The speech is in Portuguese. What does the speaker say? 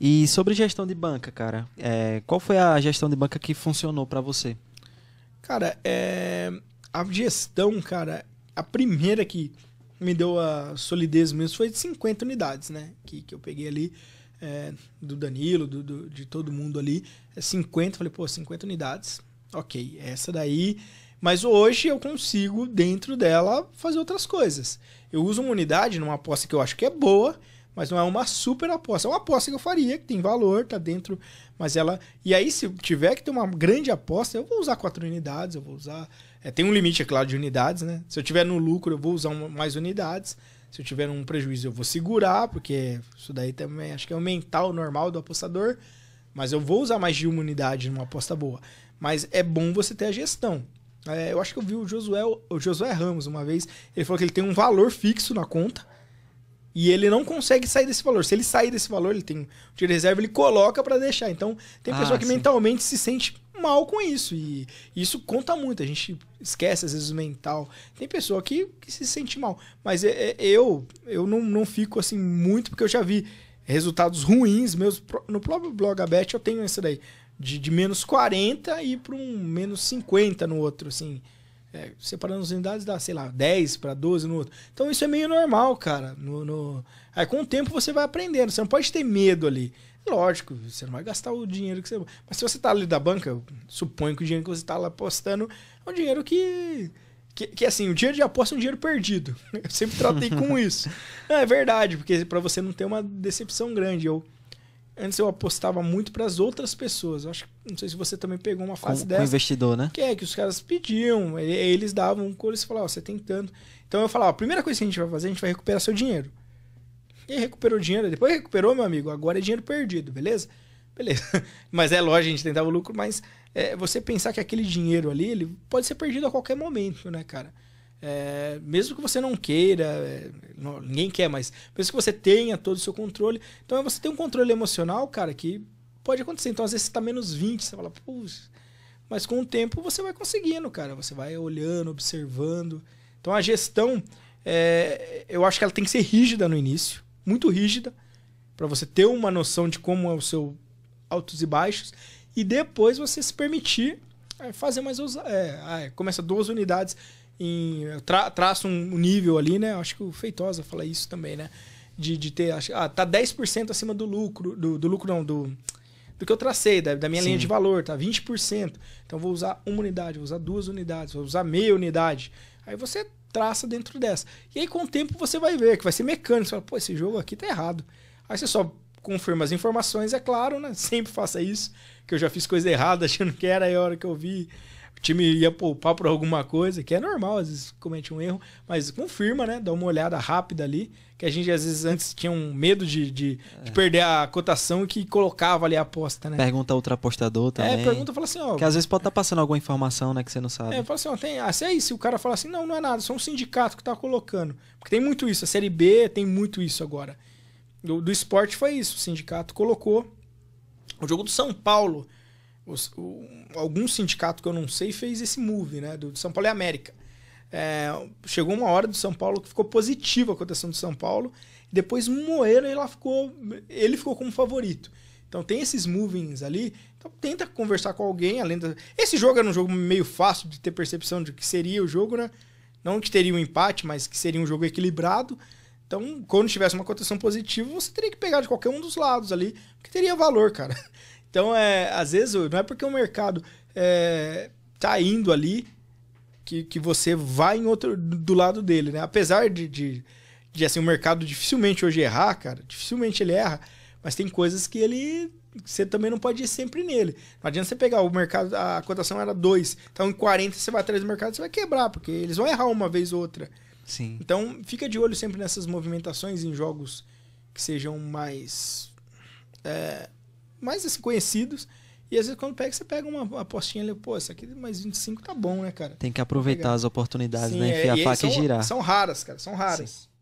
E sobre gestão de banca, cara, é, qual foi a gestão de banca que funcionou para você? Cara, é, a gestão, cara, a primeira que me deu a solidez mesmo foi de 50 unidades, né? Que, que eu peguei ali é, do Danilo, do, do, de todo mundo ali. 50, é falei, pô, 50 unidades. Ok, essa daí. Mas hoje eu consigo, dentro dela, fazer outras coisas. Eu uso uma unidade numa aposta que eu acho que é boa mas não é uma super aposta. É uma aposta que eu faria, que tem valor, tá dentro, mas ela. E aí, se tiver que ter uma grande aposta, eu vou usar quatro unidades, eu vou usar. É, tem um limite, é claro, de unidades, né? Se eu tiver no lucro, eu vou usar mais unidades. Se eu tiver um prejuízo, eu vou segurar, porque isso daí também acho que é o mental normal do apostador. Mas eu vou usar mais de uma unidade numa aposta boa. Mas é bom você ter a gestão. É, eu acho que eu vi o Josué, o Josué Ramos uma vez. Ele falou que ele tem um valor fixo na conta e ele não consegue sair desse valor. Se ele sair desse valor, ele tem de reserva, ele coloca para deixar. Então, tem ah, pessoa que sim. mentalmente se sente mal com isso. E isso conta muito. A gente esquece, às vezes, o mental. Tem pessoa que, que se sente mal. Mas é, é, eu eu não, não fico assim muito, porque eu já vi resultados ruins meus. No próprio blog Abet eu tenho isso daí. De, de menos 40 e para um menos 50 no outro, assim. É, separando as unidades dá, sei lá, 10 para 12 no outro. Então isso é meio normal, cara. No, no... Aí com o tempo você vai aprendendo, você não pode ter medo ali. Lógico, você não vai gastar o dinheiro que você. Mas se você tá ali da banca, suponho que o dinheiro que você tá lá apostando é um dinheiro que. Que, que assim, o dinheiro de aposta é um dinheiro perdido. Eu sempre tratei com isso. Não, é verdade, porque para você não ter uma decepção grande. Eu, Antes eu apostava muito para as outras pessoas. Eu acho não sei se você também pegou uma fase com, dessa. Com investidor, né? Que é que os caras pediam, eles davam um couro e falavam, oh, você tem tanto. Então eu falava, a primeira coisa que a gente vai fazer, a gente vai recuperar seu dinheiro. E recuperou o dinheiro, depois recuperou, meu amigo, agora é dinheiro perdido, beleza? Beleza. Mas é lógico, a gente tentava o lucro, mas é, você pensar que aquele dinheiro ali, ele pode ser perdido a qualquer momento, né, cara? É, mesmo que você não queira, é, não, ninguém quer, mas mesmo que você tenha todo o seu controle. Então é você tem um controle emocional, cara, que pode acontecer. Então às vezes você tá menos 20, você fala, puxa. Mas com o tempo você vai conseguindo, cara. Você vai olhando, observando. Então a gestão, é, eu acho que ela tem que ser rígida no início muito rígida, para você ter uma noção de como é o seu altos e baixos. E depois você se permitir é, fazer mais é, ah, é, começa duas unidades em tra, traça um nível ali, né? Acho que o Feitosa fala isso também, né? De, de ter, acho, ah, tá 10% acima do lucro, do, do lucro não, do, do que eu tracei, da, da minha Sim. linha de valor, tá? 20%. Então vou usar uma unidade, vou usar duas unidades, vou usar meia unidade. Aí você traça dentro dessa. E aí com o tempo você vai ver que vai ser mecânico, você fala, pô, esse jogo aqui tá errado. Aí você só confirma as informações, é claro, né? Sempre faça isso, que eu já fiz coisa errada achando que era, aí a hora que eu vi, o time ia poupar por alguma coisa, que é normal, às vezes comete um erro, mas confirma, né? Dá uma olhada rápida ali, que a gente às vezes antes tinha um medo de, de, é. de perder a cotação que colocava ali a aposta, né? Pergunta outro apostador é, também. É, pergunta, fala assim, ó... Que às vezes pode estar tá passando alguma informação, né, que você não sabe. É, fala assim, ó, tem... Ah, se é isso, o cara fala assim, não, não é nada, só um sindicato que tá colocando. Porque tem muito isso, a Série B tem muito isso agora. Do, do esporte foi isso, o sindicato colocou. O jogo do São Paulo os, o, algum sindicato que eu não sei fez esse move, né? Do, do São Paulo e América. É, chegou uma hora do São Paulo que ficou positiva a cotação do São Paulo. depois Moeira ela ficou, ele ficou como favorito. Então tem esses movings ali. Então tenta conversar com alguém além da... Esse jogo era um jogo meio fácil de ter percepção de que seria o jogo, né? Não que teria um empate, mas que seria um jogo equilibrado. Então, quando tivesse uma cotação positiva, você teria que pegar de qualquer um dos lados ali, porque teria valor, cara. Então, é, às vezes, não é porque o mercado é, tá indo ali que, que você vai em outro do lado dele, né? Apesar de, de, de assim, o mercado dificilmente hoje errar, cara, dificilmente ele erra, mas tem coisas que ele você também não pode ir sempre nele. Não adianta você pegar o mercado, a cotação era 2, então em 40 você vai atrás do mercado, você vai quebrar, porque eles vão errar uma vez ou outra. Sim. Então, fica de olho sempre nessas movimentações em jogos que sejam mais é, mais assim, conhecidos. E às vezes quando pega, você pega uma apostinha ali, pô, isso aqui mais 25 tá bom, né, cara? Tem que aproveitar tá as oportunidades, Sim, né? Enfiar é, a faca e girar. São raras, cara, são raras. Sim.